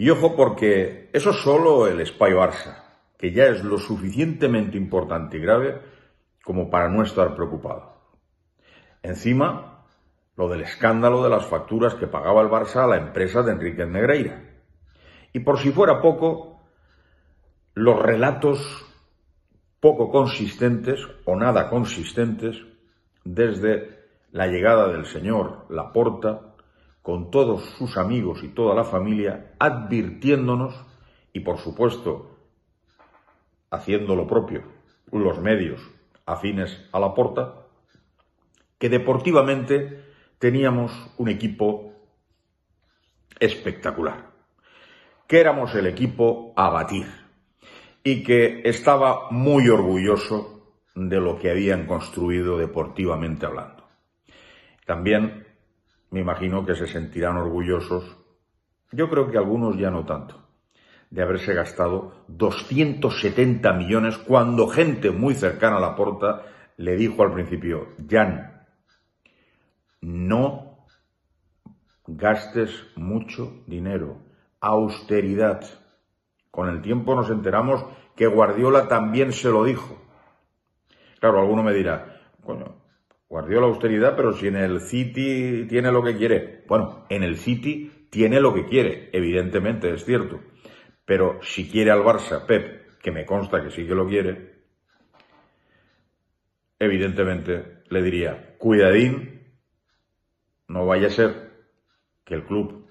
Y ojo porque eso solo el Espai Barça, que ya es lo suficientemente importante y grave como para no estar preocupado. Encima, lo del escándalo de las facturas que pagaba el Barça a la empresa de Enrique Negreira. Y por si fuera poco, los relatos poco consistentes o nada consistentes desde la llegada del señor Laporta con todos sus amigos y toda la familia, advirtiéndonos y, por supuesto, haciendo lo propio los medios afines a la porta, que deportivamente teníamos un equipo espectacular, que éramos el equipo a batir y que estaba muy orgulloso de lo que habían construido deportivamente hablando. También me imagino que se sentirán orgullosos, yo creo que algunos ya no tanto, de haberse gastado 270 millones cuando gente muy cercana a la puerta le dijo al principio, Jan, no gastes mucho dinero, austeridad. Con el tiempo nos enteramos que Guardiola también se lo dijo. Claro, alguno me dirá, coño, Guardió la austeridad, pero si en el City tiene lo que quiere. Bueno, en el City tiene lo que quiere, evidentemente, es cierto. Pero si quiere al Barça, Pep, que me consta que sí que lo quiere, evidentemente le diría, cuidadín, no vaya a ser que el club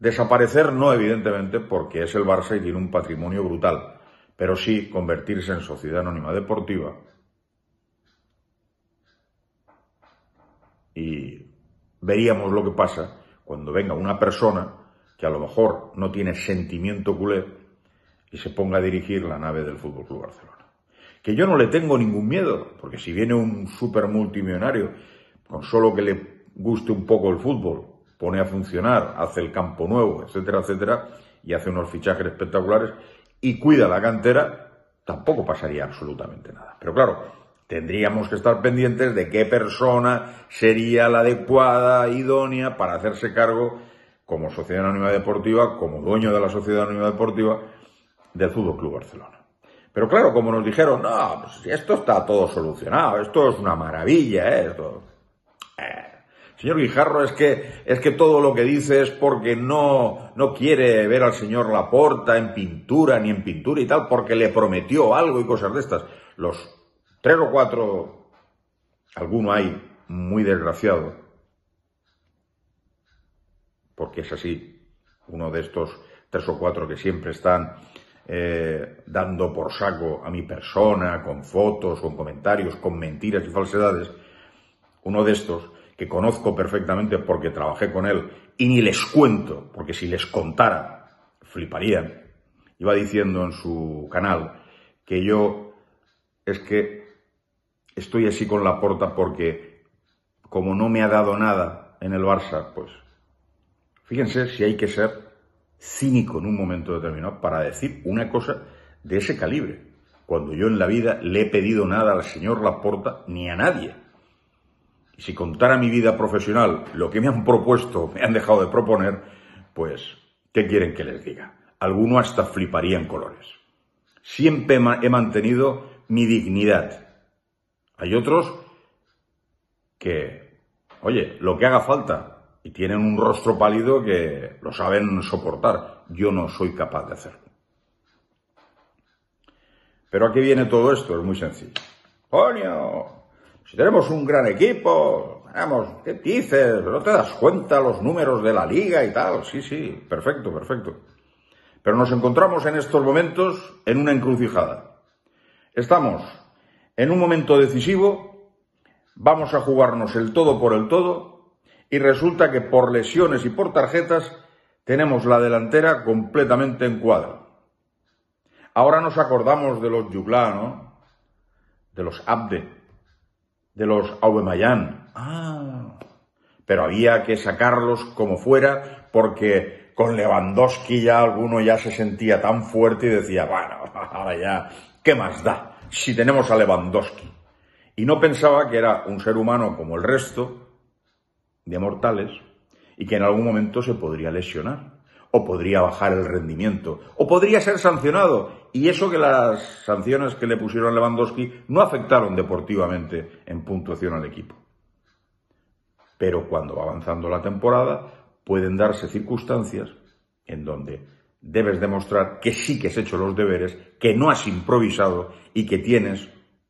desaparecer, no evidentemente, porque es el Barça y tiene un patrimonio brutal, pero sí convertirse en sociedad anónima deportiva y veríamos lo que pasa cuando venga una persona que a lo mejor no tiene sentimiento culé y se ponga a dirigir la nave del Fútbol Club Barcelona. Que yo no le tengo ningún miedo, porque si viene un super multimillonario con solo que le guste un poco el fútbol, pone a funcionar, hace el campo nuevo, etcétera, etcétera, y hace unos fichajes espectaculares y cuida la cantera, tampoco pasaría absolutamente nada. Pero claro, Tendríamos que estar pendientes de qué persona sería la adecuada, idónea, para hacerse cargo como Sociedad Anónima Deportiva, como dueño de la Sociedad Anónima Deportiva del Fútbol Club Barcelona. Pero claro, como nos dijeron, no, pues esto está todo solucionado, esto es una maravilla, ¿eh? esto. Eh". Señor Guijarro, es que, es que todo lo que dice es porque no, no quiere ver al señor Laporta en pintura, ni en pintura y tal, porque le prometió algo y cosas de estas. Los tres o cuatro, alguno hay muy desgraciado. porque es así, uno de estos tres o cuatro que siempre están eh, dando por saco a mi persona, con fotos, con comentarios, con mentiras y falsedades, uno de estos que conozco perfectamente porque trabajé con él y ni les cuento, porque si les contara, fliparían, iba diciendo en su canal que yo es que estoy así con la porque como no me ha dado nada en el Barça, pues fíjense si hay que ser cínico en un momento determinado para decir una cosa de ese calibre, cuando yo en la vida le he pedido nada al señor Laporta ni a nadie. si contara mi vida profesional, lo que me han propuesto, me han dejado de proponer, pues, ¿qué quieren que les diga? Alguno hasta fliparía en colores. Siempre he mantenido mi dignidad, hay otros que, oye, lo que haga falta, y tienen un rostro pálido que lo saben soportar. Yo no soy capaz de hacerlo. Pero aquí viene todo esto? Es muy sencillo. ¡Coño! Si tenemos un gran equipo, vamos, ¿qué dices? ¿No te das cuenta los números de la liga y tal? Sí, sí, perfecto, perfecto. Pero nos encontramos en estos momentos en una encrucijada. Estamos en un momento decisivo, vamos a jugarnos el todo por el todo y resulta que por lesiones y por tarjetas tenemos la delantera completamente en cuadro. Ahora nos acordamos de los Yuglá, ¿no? De los Abde, de los Aubemayán. Ah, pero había que sacarlos como fuera porque con Lewandowski ya alguno ya se sentía tan fuerte y decía, bueno, ahora ya, ¿qué más da? si tenemos a Lewandowski. Y no pensaba que era un ser humano como el resto de mortales y que en algún momento se podría lesionar o podría bajar el rendimiento o podría ser sancionado. Y eso que las sanciones que le pusieron a Lewandowski no afectaron deportivamente en puntuación al equipo. Pero cuando va avanzando la temporada pueden darse circunstancias en donde debes demostrar que sí que has hecho los deberes, que no has improvisado y que tienes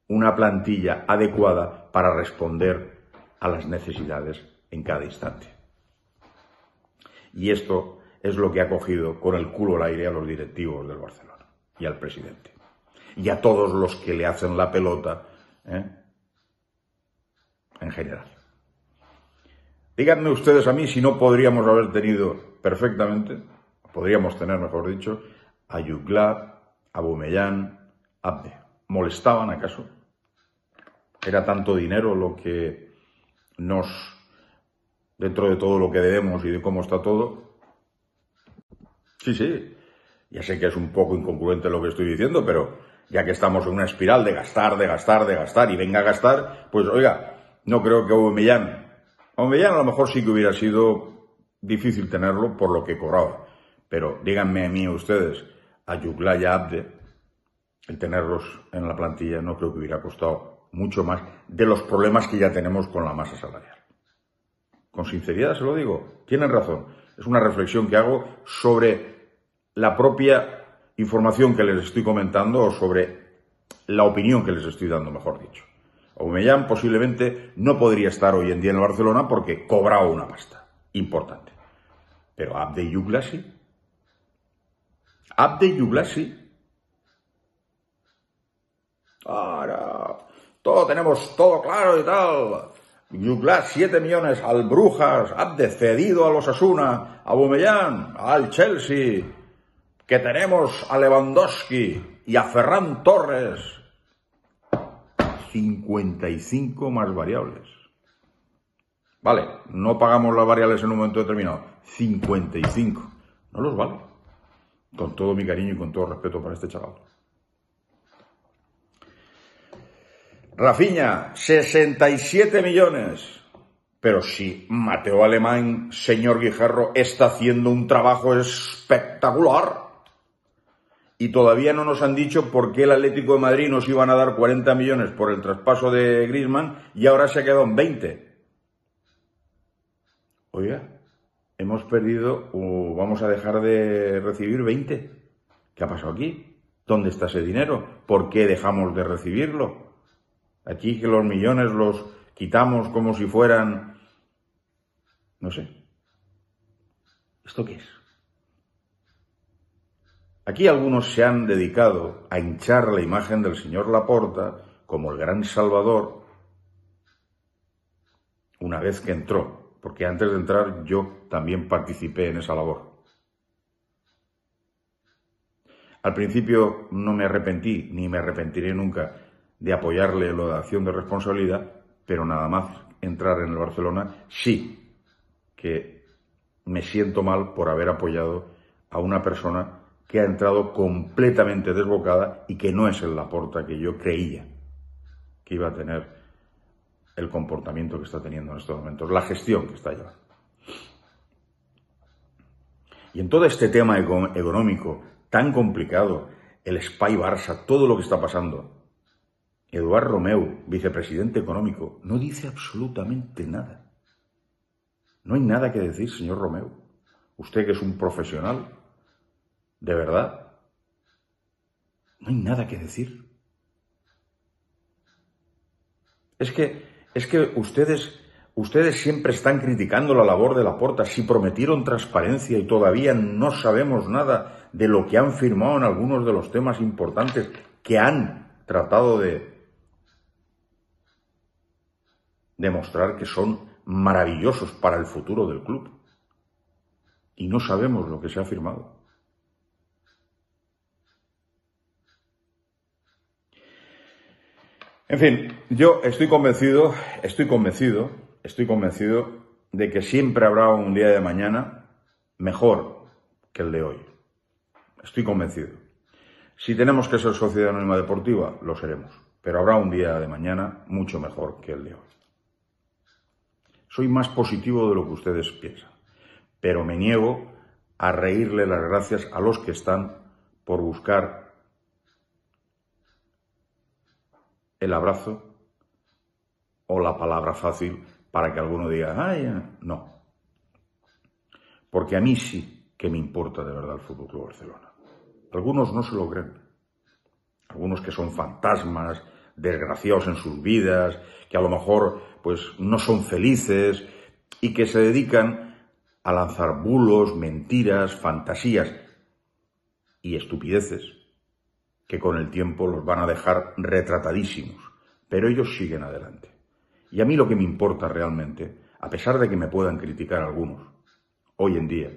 una plantilla adecuada para responder a las necesidades en cada instante. Y esto es lo que ha cogido con el culo al aire a los directivos del Barcelona y al presidente y a todos los que le hacen la pelota ¿eh? en general. Díganme ustedes a mí si no podríamos haber tenido perfectamente podríamos tener, mejor dicho, a Yugla, a Bomellán, Abde. ¿Molestaban acaso? ¿Era tanto dinero lo que nos, dentro de todo lo que debemos y de cómo está todo? Sí, sí, ya sé que es un poco incongruente lo que estoy diciendo, pero ya que estamos en una espiral de gastar, de gastar, de gastar y venga a gastar, pues oiga, no creo que Aubameyang, Aubameyang a lo mejor sí que hubiera sido difícil tenerlo por lo que cobraba. Pero díganme a mí ustedes, a a Abde, el tenerlos en la plantilla no creo que hubiera costado mucho más de los problemas que ya tenemos con la masa salarial. Con sinceridad se lo digo, tienen razón. Es una reflexión que hago sobre la propia información que les estoy comentando o sobre la opinión que les estoy dando, mejor dicho. Aubameyang posiblemente no podría estar hoy en día en Barcelona porque cobraba una pasta importante. Pero Abde Yugla sí. Abde sí. Ahora, todo tenemos todo claro y tal. Yuglas 7 millones al Brujas, Abde cedido a los Asuna, a Bumellán, al Chelsea, que tenemos a Lewandowski y a Ferran Torres. 55 más variables. Vale, no pagamos las variables en un momento determinado. 55. No los vale con todo mi cariño y con todo respeto para este chaval. Rafiña, 67 millones. Pero si Mateo Alemán, señor Guijarro, está haciendo un trabajo espectacular. Y todavía no nos han dicho por qué el Atlético de Madrid nos iban a dar 40 millones por el traspaso de Griezmann y ahora se ha quedado en 20. Oiga, hemos perdido o vamos a dejar de recibir 20. ¿Qué ha pasado aquí? ¿Dónde está ese dinero? ¿Por qué dejamos de recibirlo? Aquí que los millones los quitamos como si fueran... No sé. ¿Esto qué es? Aquí algunos se han dedicado a hinchar la imagen del señor Laporta como el gran salvador una vez que entró porque antes de entrar yo también participé en esa labor. Al principio no me arrepentí, ni me arrepentiré nunca, de apoyarle lo de acción de responsabilidad, pero nada más entrar en el Barcelona, sí que me siento mal por haber apoyado a una persona que ha entrado completamente desbocada y que no es el puerta que yo creía que iba a tener el comportamiento que está teniendo en estos momentos, la gestión que está llevando. Y en todo este tema económico tan complicado, el SPY Barça, todo lo que está pasando, Eduardo Romeu, vicepresidente económico, no dice absolutamente nada. No hay nada que decir, señor Romeu. Usted que es un profesional, de verdad, no hay nada que decir. Es que es que ustedes, ustedes siempre están criticando la labor de la porta. Si prometieron transparencia y todavía no sabemos nada de lo que han firmado en algunos de los temas importantes que han tratado de demostrar que son maravillosos para el futuro del club. Y no sabemos lo que se ha firmado. En fin, yo estoy convencido, estoy convencido, estoy convencido de que siempre habrá un día de mañana mejor que el de hoy. Estoy convencido. Si tenemos que ser sociedad anónima deportiva, lo seremos, pero habrá un día de mañana mucho mejor que el de hoy. Soy más positivo de lo que ustedes piensan, pero me niego a reírle las gracias a los que están por buscar el abrazo o la palabra fácil para que alguno diga, ay, eh, no. Porque a mí sí que me importa de verdad el Fútbol Club Barcelona. Algunos no se lo creen. Algunos que son fantasmas, desgraciados en sus vidas, que a lo mejor pues no son felices y que se dedican a lanzar bulos, mentiras, fantasías y estupideces que con el tiempo los van a dejar retratadísimos, pero ellos siguen adelante. Y a mí lo que me importa realmente, a pesar de que me puedan criticar algunos, hoy en día,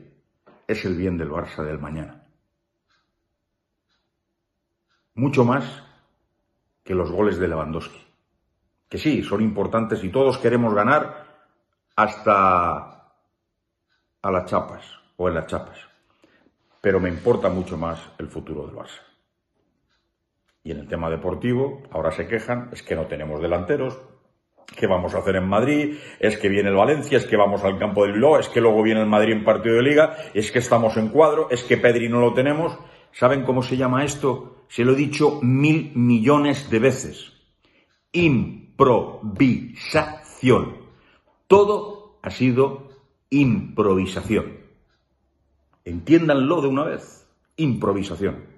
es el bien del Barça del mañana. Mucho más que los goles de Lewandowski. Que sí, son importantes y todos queremos ganar hasta a las chapas o en las chapas. Pero me importa mucho más el futuro del Barça. Y en el tema deportivo, ahora se quejan, es que no tenemos delanteros, ¿Qué vamos a hacer en Madrid? Es que viene el Valencia, es que vamos al campo del Bilbao, es que luego viene el Madrid en partido de liga, es que estamos en cuadro, es que Pedri no lo tenemos. ¿Saben cómo se llama esto? Se lo he dicho mil millones de veces. Improvisación. Todo ha sido improvisación. Entiéndanlo de una vez. Improvisación.